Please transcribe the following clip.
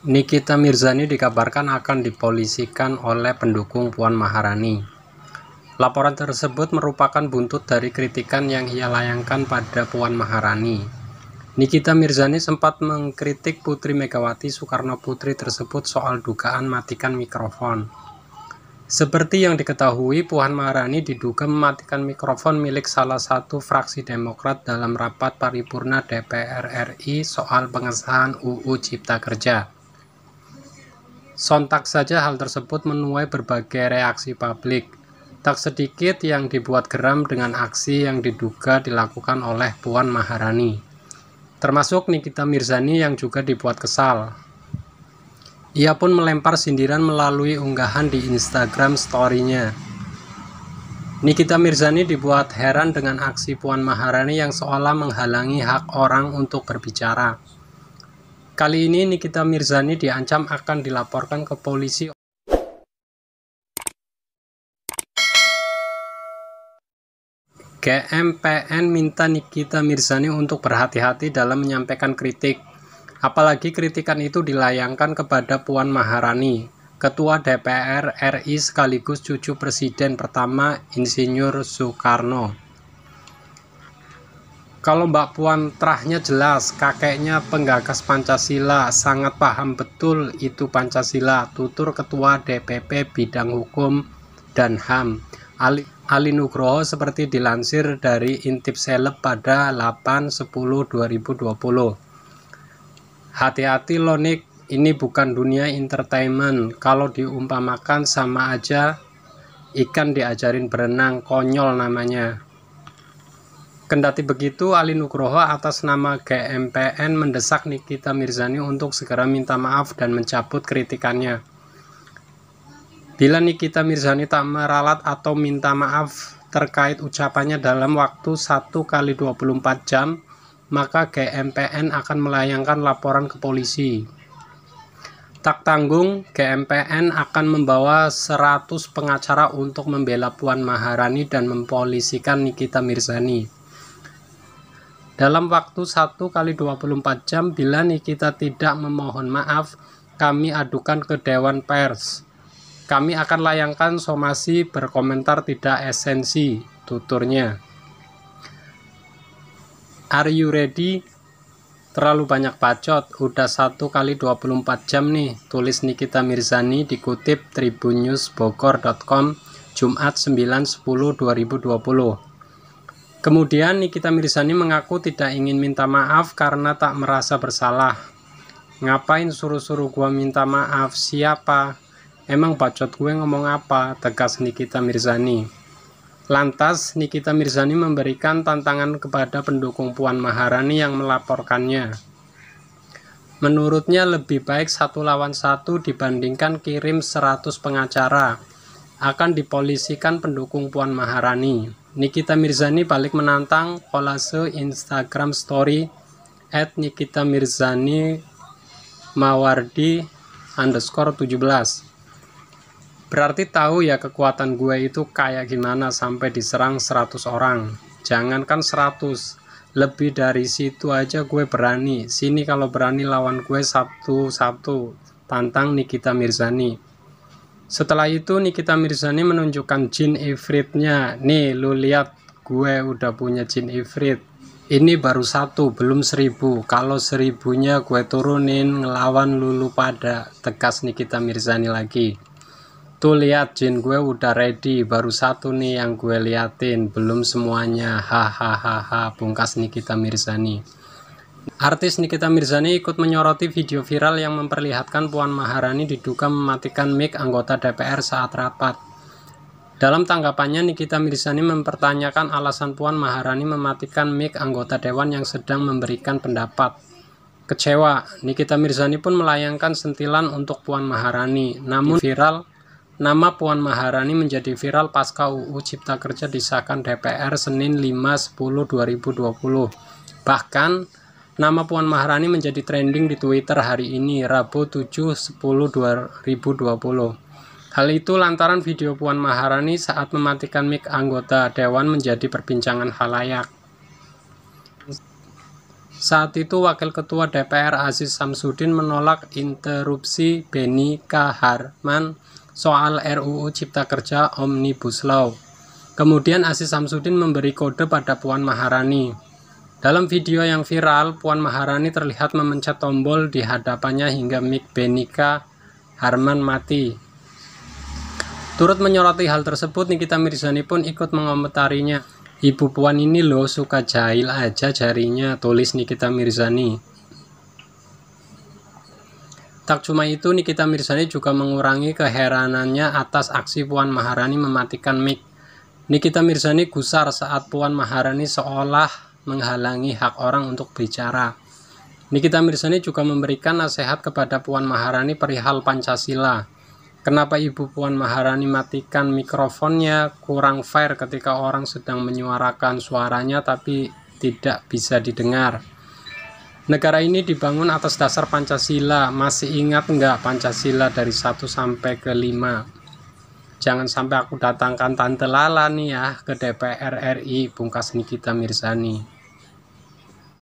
Nikita Mirzani dikabarkan akan dipolisikan oleh pendukung Puan Maharani. Laporan tersebut merupakan buntut dari kritikan yang ia layangkan pada Puan Maharani. Nikita Mirzani sempat mengkritik Putri Megawati Soekarno Putri tersebut soal dugaan matikan mikrofon. Seperti yang diketahui, Puan Maharani diduga mematikan mikrofon milik salah satu fraksi Demokrat dalam rapat paripurna DPR RI soal pengesahan UU Cipta Kerja. Sontak saja hal tersebut menuai berbagai reaksi publik. Tak sedikit yang dibuat geram dengan aksi yang diduga dilakukan oleh Puan Maharani. Termasuk Nikita Mirzani yang juga dibuat kesal. Ia pun melempar sindiran melalui unggahan di Instagram story-nya. Nikita Mirzani dibuat heran dengan aksi Puan Maharani yang seolah menghalangi hak orang untuk berbicara. Kali ini Nikita Mirzani diancam akan dilaporkan ke polisi. GMPN minta Nikita Mirzani untuk berhati-hati dalam menyampaikan kritik. Apalagi kritikan itu dilayangkan kepada Puan Maharani, Ketua DPR RI sekaligus cucu Presiden pertama Insinyur Soekarno. Kalau Mbak Puan terahnya jelas, kakeknya penggagas Pancasila sangat paham betul itu Pancasila, tutur Ketua DPP Bidang Hukum dan HAM. Ali, Ali Nugroho seperti dilansir dari Intip Seleb pada 8-10-2020. Hati-hati Lonik, ini bukan dunia entertainment. Kalau diumpamakan sama aja ikan diajarin berenang, konyol namanya. Kendati begitu, Ali Nugroho atas nama GMPN mendesak Nikita Mirzani untuk segera minta maaf dan mencabut kritikannya. Bila Nikita Mirzani tak meralat atau minta maaf terkait ucapannya dalam waktu 1 kali 24 jam, maka GMPN akan melayangkan laporan ke polisi. Tak tanggung, GMPN akan membawa 100 pengacara untuk membela Puan Maharani dan mempolisikan Nikita Mirzani. Dalam waktu 1 kali 24 jam bila Nikita tidak memohon maaf, kami adukan ke Dewan Pers. Kami akan layangkan somasi berkomentar tidak esensi, tuturnya. Are you ready? Terlalu banyak pacot, udah 1 kali 24 jam nih, tulis Nikita Mirzani dikutip tribunnewsbogor.com Jumat 9 2020. Kemudian Nikita Mirzani mengaku tidak ingin minta maaf karena tak merasa bersalah. Ngapain suruh-suruh gua minta maaf? Siapa? Emang bacot gue ngomong apa? Tegas Nikita Mirzani. Lantas Nikita Mirzani memberikan tantangan kepada pendukung Puan Maharani yang melaporkannya. Menurutnya lebih baik satu lawan satu dibandingkan kirim 100 pengacara akan dipolisikan pendukung Puan Maharani. Nikita Mirzani balik menantang kolase Instagram story at Nikita Mirzani Mawardi underscore 17 Berarti tahu ya kekuatan gue itu kayak gimana sampai diserang 100 orang. Jangankan 100, lebih dari situ aja gue berani. Sini kalau berani lawan gue satu-satu. Tantang Nikita Mirzani. Setelah itu Nikita Mirzani menunjukkan jin ifritnya. Nih lu lihat gue udah punya jin ifrit. Ini baru satu, belum seribu. Kalau seribunya gue turunin ngelawan lulu pada tegas Nikita Mirzani lagi. Tuh lihat jin gue udah ready, baru satu nih yang gue liatin, belum semuanya. Hahaha, pungkas Nikita Mirzani. Artis Nikita Mirzani ikut menyoroti video viral yang memperlihatkan Puan Maharani diduga mematikan mic anggota DPR saat rapat. Dalam tanggapannya, Nikita Mirzani mempertanyakan alasan Puan Maharani mematikan mic anggota dewan yang sedang memberikan pendapat. Kecewa, Nikita Mirzani pun melayangkan sentilan untuk Puan Maharani. Namun viral, nama Puan Maharani menjadi viral pasca UU Cipta Kerja disahkan DPR Senin 5 10 2020. Bahkan Nama Puan Maharani menjadi trending di Twitter hari ini, Rabu 7 10 2020. Hal itu lantaran video Puan Maharani saat mematikan mic anggota dewan menjadi perbincangan halayak. Saat itu Wakil Ketua DPR Aziz Samsudin menolak interupsi Beni Kaharman soal RUU Cipta Kerja Omnibus Law. Kemudian Aziz Samsudin memberi kode pada Puan Maharani. Dalam video yang viral, Puan Maharani terlihat memencet tombol di hadapannya hingga mik Benika Harman mati. Turut menyoroti hal tersebut, Nikita Mirzani pun ikut mengomentarinya. Ibu Puan ini loh suka jahil aja jarinya, tulis Nikita Mirzani. Tak cuma itu, Nikita Mirzani juga mengurangi keheranannya atas aksi Puan Maharani mematikan mik. Nikita Mirzani gusar saat Puan Maharani seolah menghalangi hak orang untuk bicara. Nikita Mirzani juga memberikan nasihat kepada Puan Maharani perihal Pancasila. Kenapa Ibu Puan Maharani matikan mikrofonnya kurang fair ketika orang sedang menyuarakan suaranya tapi tidak bisa didengar. Negara ini dibangun atas dasar Pancasila. Masih ingat nggak Pancasila dari 1 sampai ke 5? jangan sampai aku datangkan Tante Lala nih ya ke DPR RI, Bungkas Nikita Mirzani.